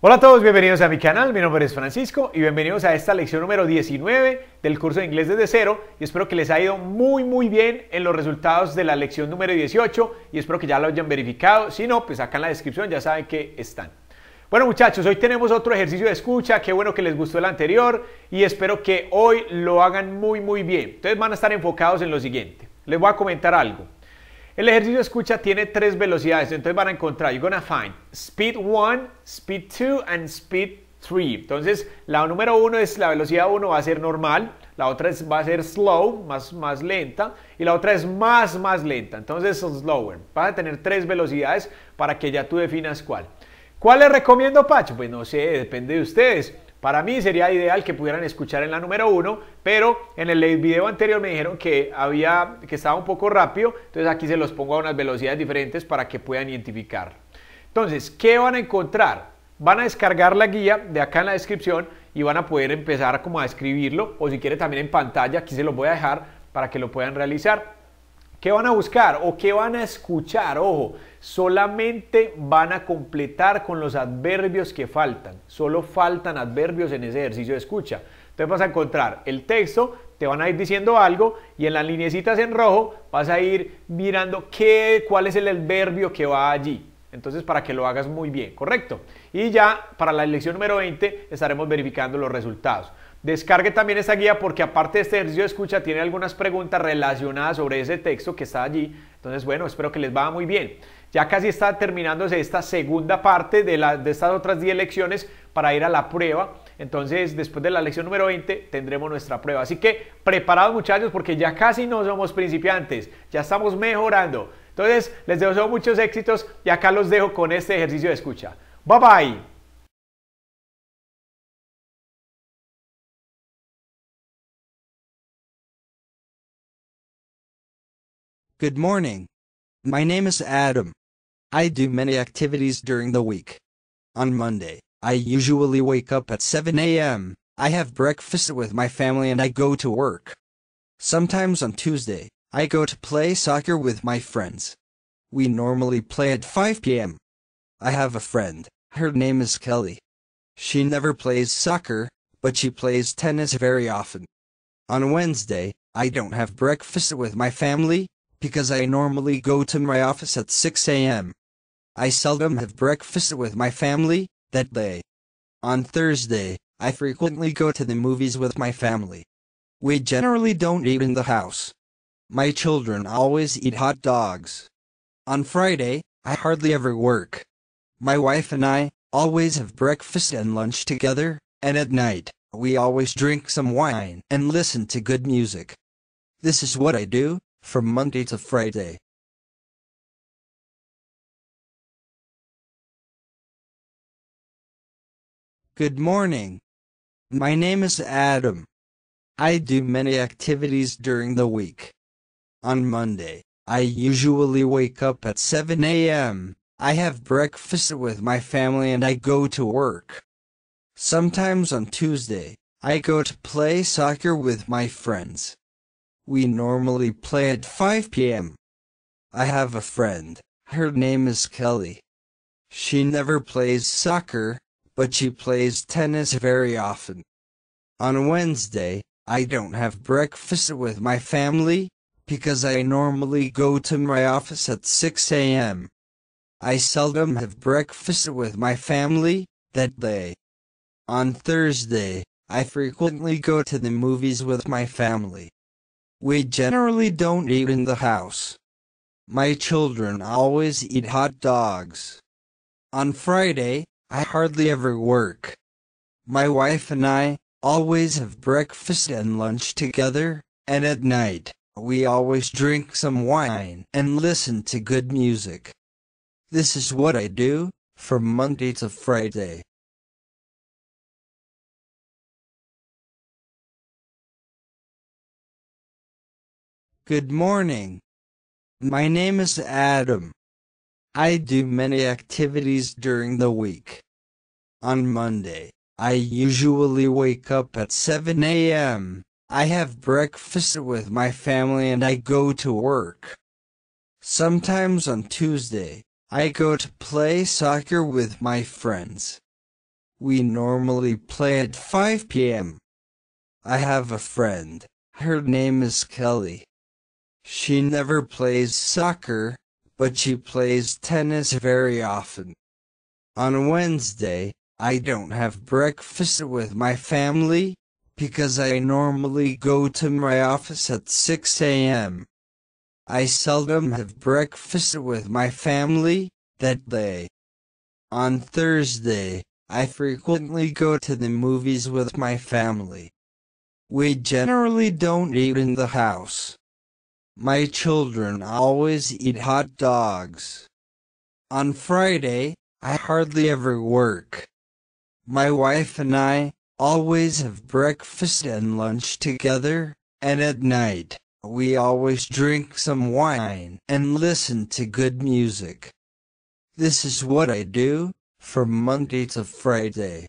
Hola a todos, bienvenidos a mi canal, mi nombre es Francisco y bienvenidos a esta lección número 19 del curso de inglés desde cero y espero que les haya ido muy muy bien en los resultados de la lección número 18 y espero que ya lo hayan verificado, si no, pues acá en la descripción ya saben que están. Bueno muchachos, hoy tenemos otro ejercicio de escucha, qué bueno que les gustó el anterior y espero que hoy lo hagan muy muy bien. Entonces van a estar enfocados en lo siguiente, les voy a comentar algo. El ejercicio escucha tiene tres velocidades, entonces van a encontrar, you're gonna find speed 1, speed 2 and speed 3. Entonces, la número 1 es la velocidad 1 va a ser normal, la otra es, va a ser slow, más, más lenta, y la otra es más, más lenta. Entonces, slower. Van a tener tres velocidades para que ya tú definas cuál. ¿Cuál les recomiendo, Pacho? Pues no sé, depende de ustedes. Para mí sería ideal que pudieran escuchar en la número uno, pero en el video anterior me dijeron que, había, que estaba un poco rápido, entonces aquí se los pongo a unas velocidades diferentes para que puedan identificar. Entonces, ¿qué van a encontrar? Van a descargar la guía de acá en la descripción y van a poder empezar como a escribirlo o si quiere también en pantalla, aquí se los voy a dejar para que lo puedan realizar. ¿Qué van a buscar o qué van a escuchar? Ojo, solamente van a completar con los adverbios que faltan. Solo faltan adverbios en ese ejercicio de escucha. Entonces vas a encontrar el texto, te van a ir diciendo algo y en las linecitas en rojo vas a ir mirando qué, cuál es el adverbio que va allí. Entonces, para que lo hagas muy bien, ¿correcto? Y ya para la lección número 20 estaremos verificando los resultados. Descargue también esta guía porque aparte de este ejercicio de escucha tiene algunas preguntas relacionadas sobre ese texto que está allí. Entonces, bueno, espero que les vaya muy bien. Ya casi está terminándose esta segunda parte de, de estas otras 10 lecciones para ir a la prueba. Entonces, después de la lección número 20 tendremos nuestra prueba. Así que preparados muchachos porque ya casi no somos principiantes, ya estamos mejorando. Entonces, les deseo muchos éxitos y acá los dejo con este ejercicio de escucha. Bye bye. Good morning. My name is Adam. I do many activities during the week. On Monday, I usually wake up at 7 a.m., I have breakfast with my family and I go to work. Sometimes on Tuesday, I go to play soccer with my friends. We normally play at 5 p.m. I have a friend, her name is Kelly. She never plays soccer, but she plays tennis very often. On Wednesday, I don't have breakfast with my family, because I normally go to my office at 6 a.m. I seldom have breakfast with my family that day. On Thursday, I frequently go to the movies with my family. We generally don't eat in the house. My children always eat hot dogs. On Friday, I hardly ever work. My wife and I always have breakfast and lunch together, and at night, we always drink some wine and listen to good music. This is what I do from Monday to Friday. Good morning. My name is Adam. I do many activities during the week. On Monday, I usually wake up at 7 a.m. I have breakfast with my family and I go to work. Sometimes on Tuesday, I go to play soccer with my friends. We normally play at 5 p.m. I have a friend. Her name is Kelly. She never plays soccer, but she plays tennis very often. On Wednesday, I don't have breakfast with my family because I normally go to my office at 6 a.m. I seldom have breakfast with my family that day. On Thursday, I frequently go to the movies with my family. We generally don't eat in the house. My children always eat hot dogs. On Friday, I hardly ever work. My wife and I always have breakfast and lunch together, and at night, we always drink some wine and listen to good music. This is what I do from Monday to Friday. Good morning. My name is Adam. I do many activities during the week. On Monday, I usually wake up at 7 a.m. I have breakfast with my family and I go to work. Sometimes on Tuesday, I go to play soccer with my friends. We normally play at 5 p.m. I have a friend. Her name is Kelly. She never plays soccer, but she plays tennis very often. On Wednesday, I don't have breakfast with my family, because I normally go to my office at 6 a.m. I seldom have breakfast with my family that day. On Thursday, I frequently go to the movies with my family. We generally don't eat in the house. My children always eat hot dogs. On Friday, I hardly ever work. My wife and I always have breakfast and lunch together, and at night, we always drink some wine and listen to good music. This is what I do from Monday to Friday.